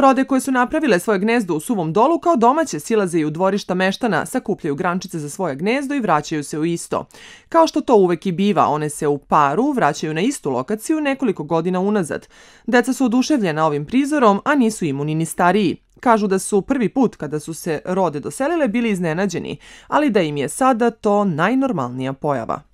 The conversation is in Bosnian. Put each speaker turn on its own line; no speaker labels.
Rode koje su napravile svoje gnezdo u suvom dolu kao domaće silaze i u dvorišta meštana, sakupljaju grančice za svoje gnezdo i vraćaju se u isto. Kao što to uvek i biva, one se u paru vraćaju na istu lokaciju nekoliko godina unazad. Deca su oduševljena ovim prizorom, a nisu imuni ni stariji. Kažu da su prvi put kada su se rode doselile bili iznenađeni, ali da im je sada to najnormalnija pojava.